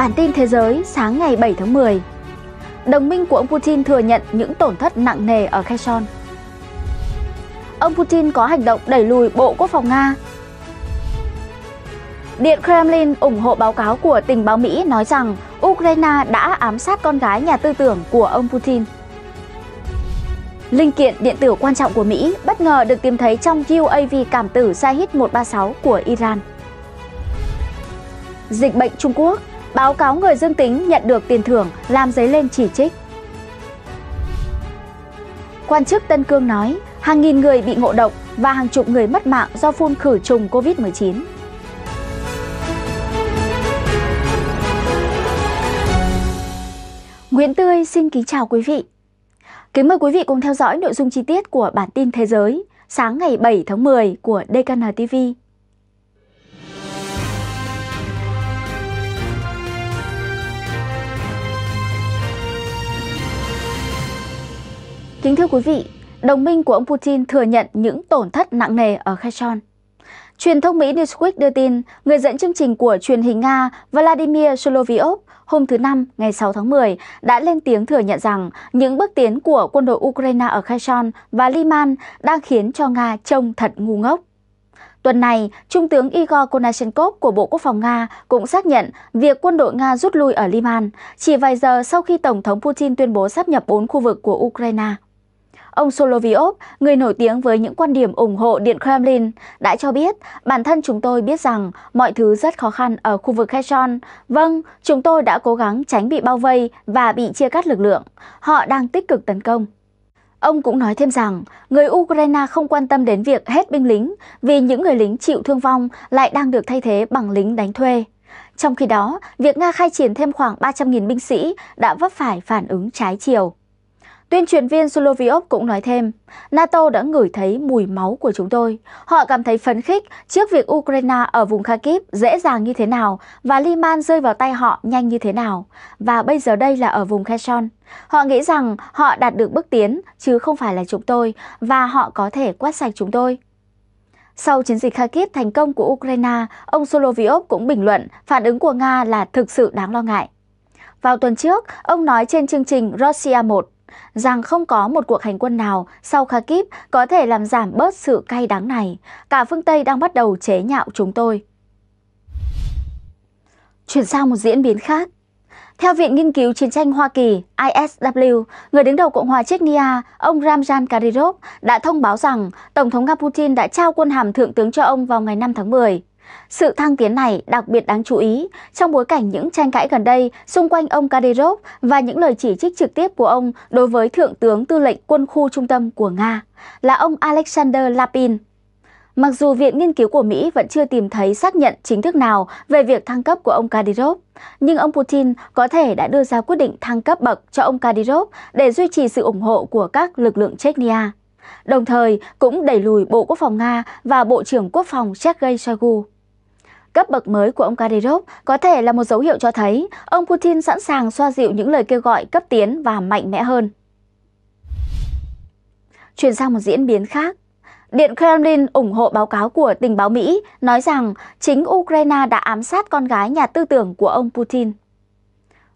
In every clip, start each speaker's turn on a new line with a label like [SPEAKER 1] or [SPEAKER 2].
[SPEAKER 1] Bản tin thế giới sáng ngày 7 tháng 10 Đồng minh của ông Putin thừa nhận những tổn thất nặng nề ở Kherson Ông Putin có hành động đẩy lùi Bộ Quốc phòng Nga Điện Kremlin ủng hộ báo cáo của tình báo Mỹ nói rằng Ukraine đã ám sát con gái nhà tư tưởng của ông Putin. Linh kiện điện tử quan trọng của Mỹ bất ngờ được tìm thấy trong UAV cảm tử Shahid 136 của Iran. Dịch bệnh Trung Quốc Báo cáo người dương tính nhận được tiền thưởng làm giấy lên chỉ trích. Quan chức Tân Cương nói, hàng nghìn người bị ngộ độc và hàng chục người mất mạng do phun khử trùng COVID-19. Nguyễn Tươi xin kính chào quý vị. Kính mời quý vị cùng theo dõi nội dung chi tiết của bản tin thế giới sáng ngày 7 tháng 10 của DKN TV. Kính thưa quý vị, đồng minh của ông Putin thừa nhận những tổn thất nặng nề ở Kherson. Truyền thông Mỹ Newsweek đưa tin, người dẫn chương trình của truyền hình Nga Vladimir Solovyov hôm thứ Năm ngày 6 tháng 10 đã lên tiếng thừa nhận rằng những bước tiến của quân đội Ukraine ở Kherson và Liman đang khiến cho Nga trông thật ngu ngốc. Tuần này, Trung tướng Igor Konashenkov của Bộ Quốc phòng Nga cũng xác nhận việc quân đội Nga rút lui ở Liman chỉ vài giờ sau khi Tổng thống Putin tuyên bố sắp nhập bốn khu vực của Ukraine. Ông Solovyov, người nổi tiếng với những quan điểm ủng hộ Điện Kremlin, đã cho biết bản thân chúng tôi biết rằng mọi thứ rất khó khăn ở khu vực Kherson. Vâng, chúng tôi đã cố gắng tránh bị bao vây và bị chia cắt lực lượng. Họ đang tích cực tấn công. Ông cũng nói thêm rằng, người Ukraine không quan tâm đến việc hết binh lính vì những người lính chịu thương vong lại đang được thay thế bằng lính đánh thuê. Trong khi đó, việc Nga khai triển thêm khoảng 300.000 binh sĩ đã vấp phải phản ứng trái chiều. Tuyên truyền viên Soloviov cũng nói thêm, NATO đã ngửi thấy mùi máu của chúng tôi. Họ cảm thấy phấn khích trước việc Ukraine ở vùng Kharkiv dễ dàng như thế nào và Liman rơi vào tay họ nhanh như thế nào. Và bây giờ đây là ở vùng Kherson. Họ nghĩ rằng họ đạt được bước tiến chứ không phải là chúng tôi và họ có thể quét sạch chúng tôi. Sau chiến dịch Kharkiv thành công của Ukraine, ông Soloviov cũng bình luận phản ứng của Nga là thực sự đáng lo ngại. Vào tuần trước, ông nói trên chương trình Russia 1 rằng không có một cuộc hành quân nào sau Kharkiv có thể làm giảm bớt sự cay đắng này. Cả phương Tây đang bắt đầu chế nhạo chúng tôi. Chuyển sang một diễn biến khác. Theo Viện Nghiên cứu Chiến tranh Hoa Kỳ ISW, người đứng đầu Cộng hòa Chechnya, ông Ramzan Kadyrov đã thông báo rằng Tổng thống Nga Putin đã trao quân hàm thượng tướng cho ông vào ngày 5 tháng 10. Sự thăng tiến này đặc biệt đáng chú ý trong bối cảnh những tranh cãi gần đây xung quanh ông Kadyrov và những lời chỉ trích trực tiếp của ông đối với Thượng tướng Tư lệnh Quân khu Trung tâm của Nga là ông Alexander Lapin. Mặc dù Viện Nghiên cứu của Mỹ vẫn chưa tìm thấy xác nhận chính thức nào về việc thăng cấp của ông Kadyrov, nhưng ông Putin có thể đã đưa ra quyết định thăng cấp bậc cho ông Kadyrov để duy trì sự ủng hộ của các lực lượng Chechnya, đồng thời cũng đẩy lùi Bộ Quốc phòng Nga và Bộ trưởng Quốc phòng Sergei Shoigu. Cấp bậc mới của ông Kadyrov có thể là một dấu hiệu cho thấy ông Putin sẵn sàng xoa dịu những lời kêu gọi cấp tiến và mạnh mẽ hơn. Chuyển sang một diễn biến khác, Điện Kremlin ủng hộ báo cáo của tình báo Mỹ nói rằng chính Ukraine đã ám sát con gái nhà tư tưởng của ông Putin.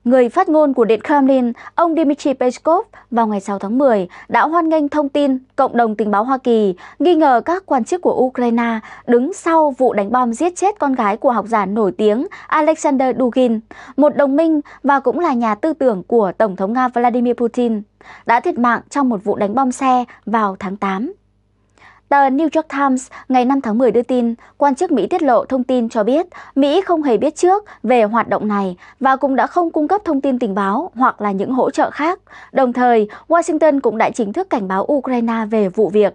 [SPEAKER 1] Người phát ngôn của Điện Kremlin, ông Dmitry Peskov vào ngày 6 tháng 10 đã hoan nghênh thông tin cộng đồng tình báo Hoa Kỳ nghi ngờ các quan chức của Ukraine đứng sau vụ đánh bom giết chết con gái của học giả nổi tiếng Alexander Dugin, một đồng minh và cũng là nhà tư tưởng của Tổng thống Nga Vladimir Putin, đã thiệt mạng trong một vụ đánh bom xe vào tháng 8. Tờ New York Times ngày 5 tháng 10 đưa tin, quan chức Mỹ tiết lộ thông tin cho biết Mỹ không hề biết trước về hoạt động này và cũng đã không cung cấp thông tin tình báo hoặc là những hỗ trợ khác. Đồng thời, Washington cũng đã chính thức cảnh báo Ukraine về vụ việc.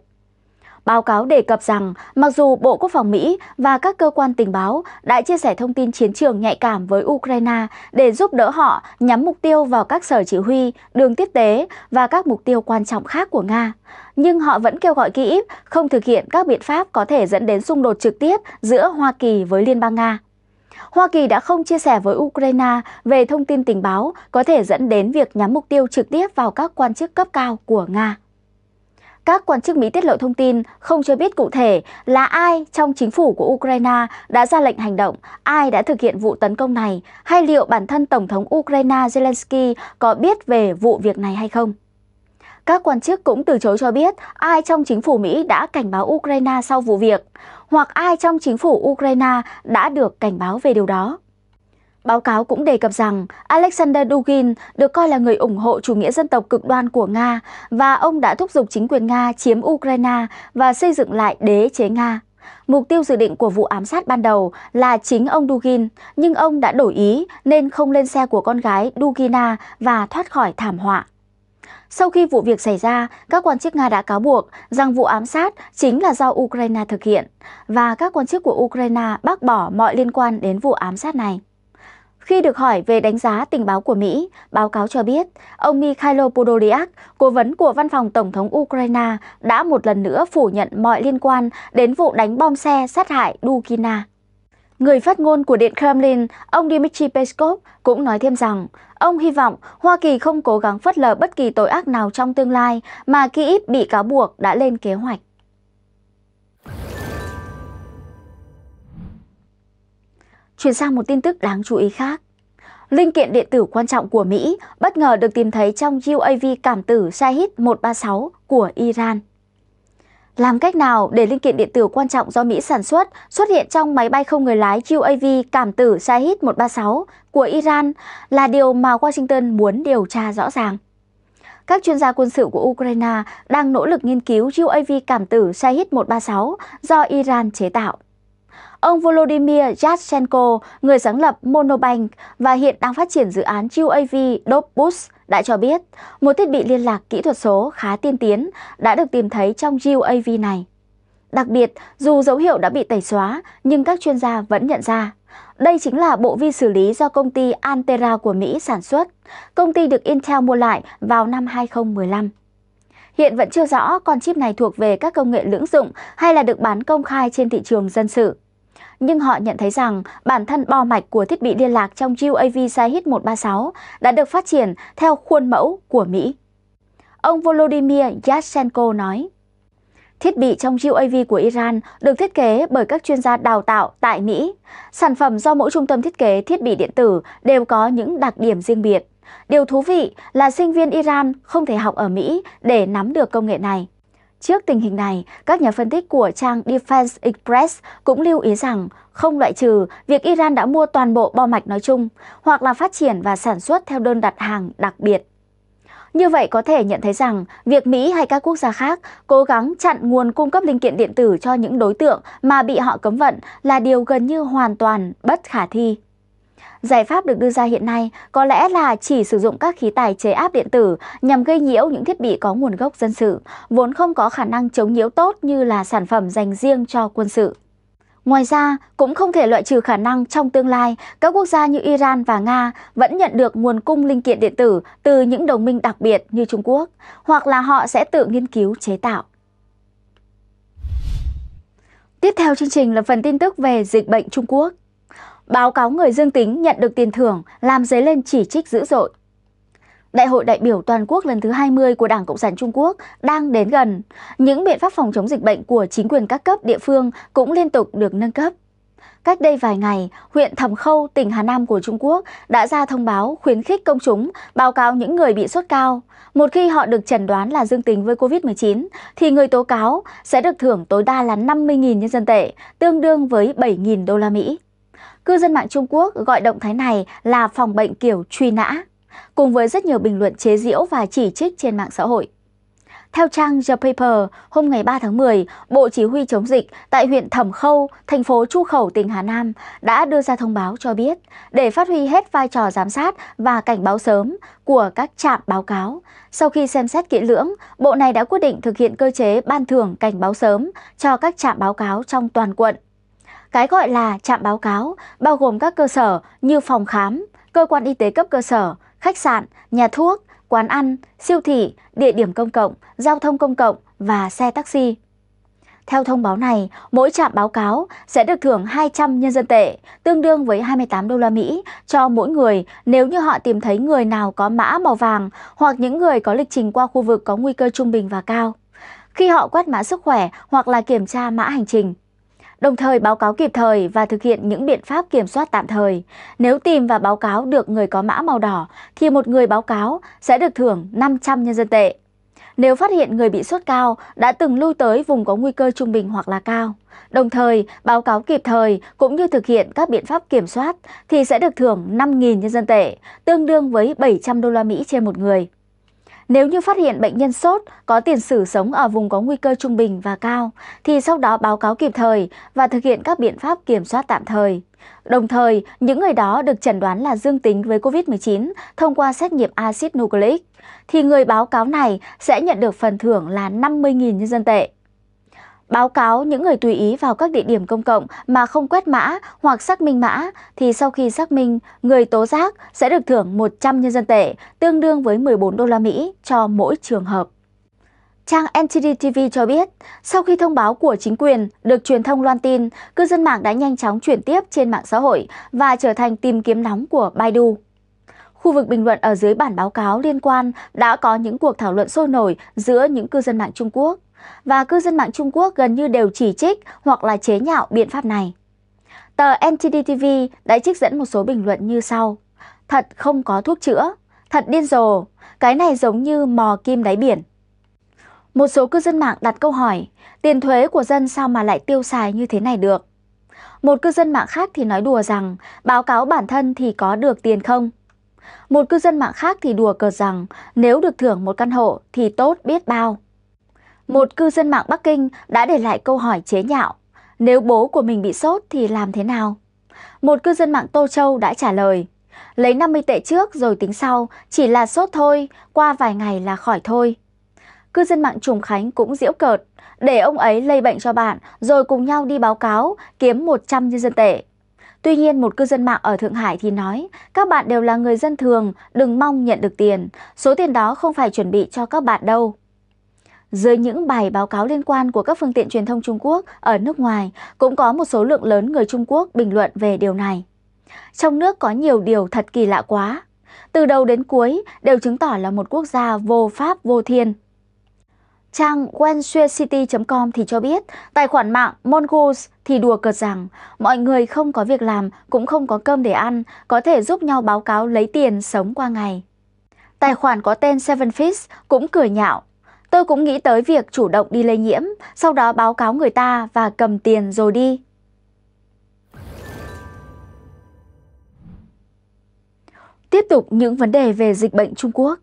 [SPEAKER 1] Báo cáo đề cập rằng, mặc dù Bộ Quốc phòng Mỹ và các cơ quan tình báo đã chia sẻ thông tin chiến trường nhạy cảm với Ukraine để giúp đỡ họ nhắm mục tiêu vào các sở chỉ huy, đường tiếp tế và các mục tiêu quan trọng khác của Nga, nhưng họ vẫn kêu gọi Kyiv không thực hiện các biện pháp có thể dẫn đến xung đột trực tiếp giữa Hoa Kỳ với Liên bang Nga. Hoa Kỳ đã không chia sẻ với Ukraine về thông tin tình báo có thể dẫn đến việc nhắm mục tiêu trực tiếp vào các quan chức cấp cao của Nga. Các quan chức Mỹ tiết lộ thông tin không cho biết cụ thể là ai trong chính phủ của Ukraine đã ra lệnh hành động, ai đã thực hiện vụ tấn công này, hay liệu bản thân Tổng thống Ukraine Zelensky có biết về vụ việc này hay không. Các quan chức cũng từ chối cho biết ai trong chính phủ Mỹ đã cảnh báo Ukraine sau vụ việc, hoặc ai trong chính phủ Ukraine đã được cảnh báo về điều đó. Báo cáo cũng đề cập rằng Alexander Dugin được coi là người ủng hộ chủ nghĩa dân tộc cực đoan của Nga và ông đã thúc giục chính quyền Nga chiếm Ukraine và xây dựng lại đế chế Nga. Mục tiêu dự định của vụ ám sát ban đầu là chính ông Dugin, nhưng ông đã đổi ý nên không lên xe của con gái Dugina và thoát khỏi thảm họa. Sau khi vụ việc xảy ra, các quan chức Nga đã cáo buộc rằng vụ ám sát chính là do Ukraine thực hiện và các quan chức của Ukraine bác bỏ mọi liên quan đến vụ ám sát này. Khi được hỏi về đánh giá tình báo của Mỹ, báo cáo cho biết ông Mikhailo Podolyak, cố vấn của văn phòng Tổng thống Ukraine, đã một lần nữa phủ nhận mọi liên quan đến vụ đánh bom xe sát hại Dukina. Người phát ngôn của Điện Kremlin, ông Dmitry Peskov, cũng nói thêm rằng ông hy vọng Hoa Kỳ không cố gắng phớt lờ bất kỳ tội ác nào trong tương lai mà Kyiv bị cáo buộc đã lên kế hoạch. Chuyển sang một tin tức đáng chú ý khác. Linh kiện điện tử quan trọng của Mỹ bất ngờ được tìm thấy trong UAV cảm tử Shahid-136 của Iran. Làm cách nào để linh kiện điện tử quan trọng do Mỹ sản xuất xuất hiện trong máy bay không người lái UAV cảm tử Shahid-136 của Iran là điều mà Washington muốn điều tra rõ ràng. Các chuyên gia quân sự của Ukraine đang nỗ lực nghiên cứu UAV cảm tử Shahid-136 do Iran chế tạo. Ông Volodymyr Yatsenko, người sáng lập Monobank và hiện đang phát triển dự án UAV Dopus đã cho biết một thiết bị liên lạc kỹ thuật số khá tiên tiến đã được tìm thấy trong UAV này. Đặc biệt, dù dấu hiệu đã bị tẩy xóa, nhưng các chuyên gia vẫn nhận ra. Đây chính là bộ vi xử lý do công ty Antera của Mỹ sản xuất. Công ty được Intel mua lại vào năm 2015. Hiện vẫn chưa rõ con chip này thuộc về các công nghệ lưỡng dụng hay là được bán công khai trên thị trường dân sự nhưng họ nhận thấy rằng bản thân bo mạch của thiết bị liên lạc trong UAV Sahit 136 đã được phát triển theo khuôn mẫu của Mỹ. Ông Volodymyr Yatsenko nói, Thiết bị trong UAV của Iran được thiết kế bởi các chuyên gia đào tạo tại Mỹ. Sản phẩm do mỗi trung tâm thiết kế thiết bị điện tử đều có những đặc điểm riêng biệt. Điều thú vị là sinh viên Iran không thể học ở Mỹ để nắm được công nghệ này. Trước tình hình này, các nhà phân tích của trang Defense Express cũng lưu ý rằng không loại trừ việc Iran đã mua toàn bộ bo mạch nói chung hoặc là phát triển và sản xuất theo đơn đặt hàng đặc biệt. Như vậy có thể nhận thấy rằng việc Mỹ hay các quốc gia khác cố gắng chặn nguồn cung cấp linh kiện điện tử cho những đối tượng mà bị họ cấm vận là điều gần như hoàn toàn bất khả thi. Giải pháp được đưa ra hiện nay có lẽ là chỉ sử dụng các khí tài chế áp điện tử nhằm gây nhiễu những thiết bị có nguồn gốc dân sự, vốn không có khả năng chống nhiễu tốt như là sản phẩm dành riêng cho quân sự. Ngoài ra, cũng không thể loại trừ khả năng trong tương lai các quốc gia như Iran và Nga vẫn nhận được nguồn cung linh kiện điện tử từ những đồng minh đặc biệt như Trung Quốc, hoặc là họ sẽ tự nghiên cứu chế tạo. Tiếp theo chương trình là phần tin tức về dịch bệnh Trung Quốc. Báo cáo người dương tính nhận được tiền thưởng làm dấy lên chỉ trích dữ dội. Đại hội đại biểu toàn quốc lần thứ 20 của Đảng Cộng sản Trung Quốc đang đến gần. Những biện pháp phòng chống dịch bệnh của chính quyền các cấp địa phương cũng liên tục được nâng cấp. Cách đây vài ngày, huyện Thẩm Khâu, tỉnh Hà Nam của Trung Quốc đã ra thông báo khuyến khích công chúng báo cáo những người bị sốt cao. Một khi họ được chẩn đoán là dương tính với COVID-19, thì người tố cáo sẽ được thưởng tối đa là 50.000 nhân dân tệ, tương đương với 7.000 đô la Mỹ. Cư dân mạng Trung Quốc gọi động thái này là phòng bệnh kiểu truy nã, cùng với rất nhiều bình luận chế giễu và chỉ trích trên mạng xã hội. Theo trang The Paper, hôm ngày 3 tháng 10, Bộ Chỉ huy chống dịch tại huyện Thẩm Khâu, thành phố Chu Khẩu, tỉnh Hà Nam đã đưa ra thông báo cho biết để phát huy hết vai trò giám sát và cảnh báo sớm của các trạm báo cáo. Sau khi xem xét kỹ lưỡng, Bộ này đã quyết định thực hiện cơ chế ban thưởng cảnh báo sớm cho các trạm báo cáo trong toàn quận cái gọi là trạm báo cáo bao gồm các cơ sở như phòng khám, cơ quan y tế cấp cơ sở, khách sạn, nhà thuốc, quán ăn, siêu thị, địa điểm công cộng, giao thông công cộng và xe taxi. Theo thông báo này, mỗi trạm báo cáo sẽ được thưởng 200 nhân dân tệ, tương đương với 28 đô la Mỹ cho mỗi người nếu như họ tìm thấy người nào có mã màu vàng hoặc những người có lịch trình qua khu vực có nguy cơ trung bình và cao. Khi họ quét mã sức khỏe hoặc là kiểm tra mã hành trình, đồng thời báo cáo kịp thời và thực hiện những biện pháp kiểm soát tạm thời. Nếu tìm và báo cáo được người có mã màu đỏ thì một người báo cáo sẽ được thưởng 500 nhân dân tệ. Nếu phát hiện người bị sốt cao đã từng lưu tới vùng có nguy cơ trung bình hoặc là cao, đồng thời báo cáo kịp thời cũng như thực hiện các biện pháp kiểm soát thì sẽ được thưởng 5.000 nhân dân tệ, tương đương với 700 đô la Mỹ trên một người. Nếu như phát hiện bệnh nhân sốt, có tiền sử sống ở vùng có nguy cơ trung bình và cao, thì sau đó báo cáo kịp thời và thực hiện các biện pháp kiểm soát tạm thời. Đồng thời, những người đó được chẩn đoán là dương tính với COVID-19 thông qua xét nghiệm axit nucleic, thì người báo cáo này sẽ nhận được phần thưởng là 50.000 nhân dân tệ. Báo cáo những người tùy ý vào các địa điểm công cộng mà không quét mã hoặc xác minh mã thì sau khi xác minh, người tố giác sẽ được thưởng 100 nhân dân tệ, tương đương với 14 đô la Mỹ cho mỗi trường hợp. Trang NTD TV cho biết, sau khi thông báo của chính quyền được truyền thông loan tin, cư dân mạng đã nhanh chóng chuyển tiếp trên mạng xã hội và trở thành tìm kiếm nóng của Baidu. Khu vực bình luận ở dưới bản báo cáo liên quan đã có những cuộc thảo luận sôi nổi giữa những cư dân mạng Trung Quốc và cư dân mạng Trung Quốc gần như đều chỉ trích hoặc là chế nhạo biện pháp này. Tờ NTD đã trích dẫn một số bình luận như sau. Thật không có thuốc chữa, thật điên rồ, cái này giống như mò kim đáy biển. Một số cư dân mạng đặt câu hỏi, tiền thuế của dân sao mà lại tiêu xài như thế này được? Một cư dân mạng khác thì nói đùa rằng, báo cáo bản thân thì có được tiền không? Một cư dân mạng khác thì đùa cợt rằng, nếu được thưởng một căn hộ thì tốt biết bao. Một cư dân mạng Bắc Kinh đã để lại câu hỏi chế nhạo, nếu bố của mình bị sốt thì làm thế nào? Một cư dân mạng Tô Châu đã trả lời, lấy 50 tệ trước rồi tính sau, chỉ là sốt thôi, qua vài ngày là khỏi thôi. Cư dân mạng Trùng Khánh cũng diễu cợt, để ông ấy lây bệnh cho bạn rồi cùng nhau đi báo cáo kiếm 100 nhân dân tệ. Tuy nhiên một cư dân mạng ở Thượng Hải thì nói, các bạn đều là người dân thường, đừng mong nhận được tiền, số tiền đó không phải chuẩn bị cho các bạn đâu. Dưới những bài báo cáo liên quan của các phương tiện truyền thông Trung Quốc ở nước ngoài, cũng có một số lượng lớn người Trung Quốc bình luận về điều này. Trong nước có nhiều điều thật kỳ lạ quá. Từ đầu đến cuối đều chứng tỏ là một quốc gia vô pháp vô thiên. Trang WenSueCity.com thì cho biết tài khoản mạng Mongoose thì đùa cợt rằng mọi người không có việc làm cũng không có cơm để ăn, có thể giúp nhau báo cáo lấy tiền sống qua ngày. Tài khoản có tên Seven Fish cũng cười nhạo Tôi cũng nghĩ tới việc chủ động đi lây nhiễm, sau đó báo cáo người ta và cầm tiền rồi đi. Tiếp tục những vấn đề về dịch bệnh Trung Quốc.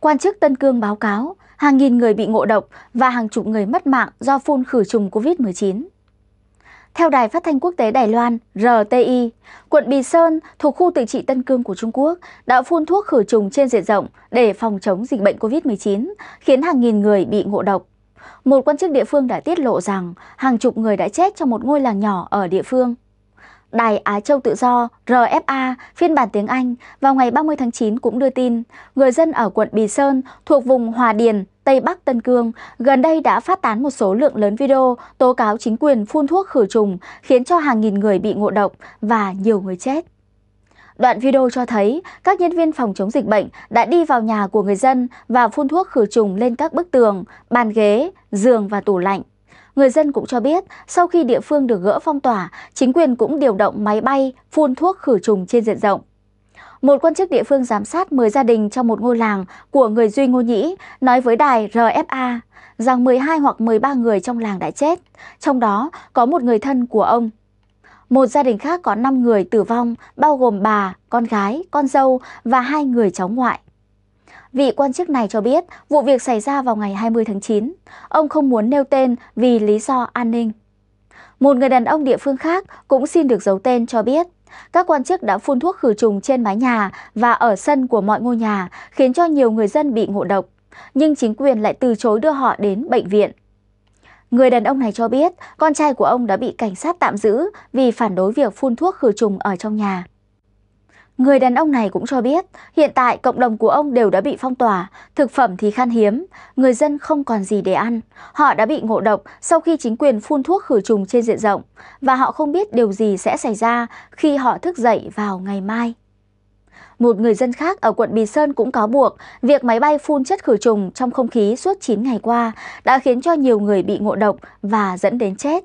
[SPEAKER 1] Quan chức Tân Cương báo cáo hàng nghìn người bị ngộ độc và hàng chục người mất mạng do phun khử trùng COVID-19. Theo Đài Phát thanh Quốc tế Đài Loan RTI, quận Bì Sơn thuộc khu tự trị Tân Cương của Trung Quốc đã phun thuốc khử trùng trên diện rộng để phòng chống dịch bệnh COVID-19, khiến hàng nghìn người bị ngộ độc. Một quan chức địa phương đã tiết lộ rằng hàng chục người đã chết trong một ngôi làng nhỏ ở địa phương. Đài Á Châu Tự Do RFA phiên bản tiếng Anh vào ngày 30 tháng 9 cũng đưa tin người dân ở quận Bì Sơn thuộc vùng Hòa Điền Tây Bắc Tân Cương gần đây đã phát tán một số lượng lớn video tố cáo chính quyền phun thuốc khử trùng khiến cho hàng nghìn người bị ngộ độc và nhiều người chết. Đoạn video cho thấy các nhân viên phòng chống dịch bệnh đã đi vào nhà của người dân và phun thuốc khử trùng lên các bức tường, bàn ghế, giường và tủ lạnh. Người dân cũng cho biết, sau khi địa phương được gỡ phong tỏa, chính quyền cũng điều động máy bay phun thuốc khử trùng trên diện rộng. Một quan chức địa phương giám sát 10 gia đình trong một ngôi làng của người Duy Ngô Nhĩ nói với đài RFA rằng 12 hoặc 13 người trong làng đã chết, trong đó có một người thân của ông. Một gia đình khác có 5 người tử vong, bao gồm bà, con gái, con dâu và hai người cháu ngoại. Vị quan chức này cho biết vụ việc xảy ra vào ngày 20 tháng 9. Ông không muốn nêu tên vì lý do an ninh. Một người đàn ông địa phương khác cũng xin được giấu tên cho biết các quan chức đã phun thuốc khử trùng trên mái nhà và ở sân của mọi ngôi nhà, khiến cho nhiều người dân bị ngộ độc. Nhưng chính quyền lại từ chối đưa họ đến bệnh viện. Người đàn ông này cho biết con trai của ông đã bị cảnh sát tạm giữ vì phản đối việc phun thuốc khử trùng ở trong nhà. Người đàn ông này cũng cho biết, hiện tại cộng đồng của ông đều đã bị phong tỏa, thực phẩm thì khan hiếm, người dân không còn gì để ăn. Họ đã bị ngộ độc sau khi chính quyền phun thuốc khử trùng trên diện rộng và họ không biết điều gì sẽ xảy ra khi họ thức dậy vào ngày mai. Một người dân khác ở quận Bì Sơn cũng cáo buộc việc máy bay phun chất khử trùng trong không khí suốt 9 ngày qua đã khiến cho nhiều người bị ngộ độc và dẫn đến chết.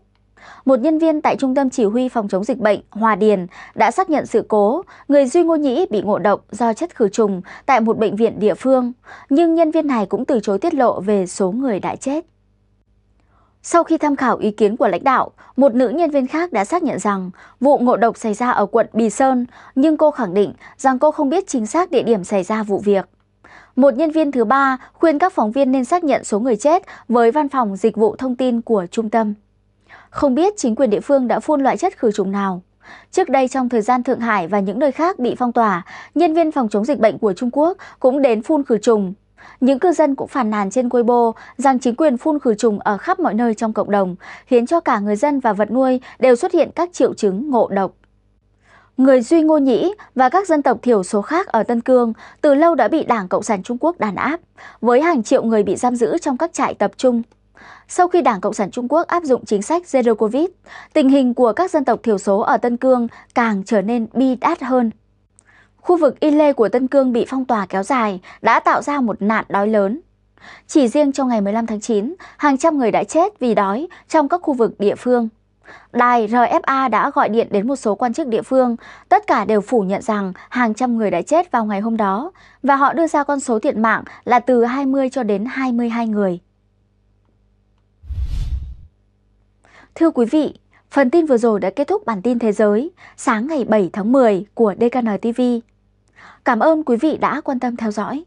[SPEAKER 1] Một nhân viên tại Trung tâm Chỉ huy Phòng chống dịch bệnh Hòa Điền đã xác nhận sự cố người Duy Ngô Nhĩ bị ngộ độc do chất khử trùng tại một bệnh viện địa phương, nhưng nhân viên này cũng từ chối tiết lộ về số người đã chết. Sau khi tham khảo ý kiến của lãnh đạo, một nữ nhân viên khác đã xác nhận rằng vụ ngộ độc xảy ra ở quận Bì Sơn, nhưng cô khẳng định rằng cô không biết chính xác địa điểm xảy ra vụ việc. Một nhân viên thứ ba khuyên các phóng viên nên xác nhận số người chết với văn phòng dịch vụ thông tin của trung tâm. Không biết chính quyền địa phương đã phun loại chất khử trùng nào. Trước đây trong thời gian Thượng Hải và những nơi khác bị phong tỏa, nhân viên phòng chống dịch bệnh của Trung Quốc cũng đến phun khử trùng. Những cư dân cũng phản nàn trên Weibo rằng chính quyền phun khử trùng ở khắp mọi nơi trong cộng đồng, khiến cho cả người dân và vật nuôi đều xuất hiện các triệu chứng ngộ độc. Người Duy Ngô Nhĩ và các dân tộc thiểu số khác ở Tân Cương từ lâu đã bị Đảng Cộng sản Trung Quốc đàn áp, với hàng triệu người bị giam giữ trong các trại tập trung. Sau khi Đảng Cộng sản Trung Quốc áp dụng chính sách Zero Covid, tình hình của các dân tộc thiểu số ở Tân Cương càng trở nên bi đát hơn. Khu vực Y Lê của Tân Cương bị phong tỏa kéo dài đã tạo ra một nạn đói lớn. Chỉ riêng trong ngày 15 tháng 9, hàng trăm người đã chết vì đói trong các khu vực địa phương. Đài RFA đã gọi điện đến một số quan chức địa phương, tất cả đều phủ nhận rằng hàng trăm người đã chết vào ngày hôm đó và họ đưa ra con số thiệt mạng là từ 20 cho đến 22 người. Thưa quý vị, phần tin vừa rồi đã kết thúc bản tin thế giới sáng ngày 7 tháng 10 của DKN TV. Cảm ơn quý vị đã quan tâm theo dõi.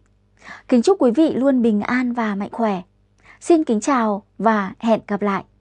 [SPEAKER 1] Kính chúc quý vị luôn bình an và mạnh khỏe. Xin kính chào và hẹn gặp lại.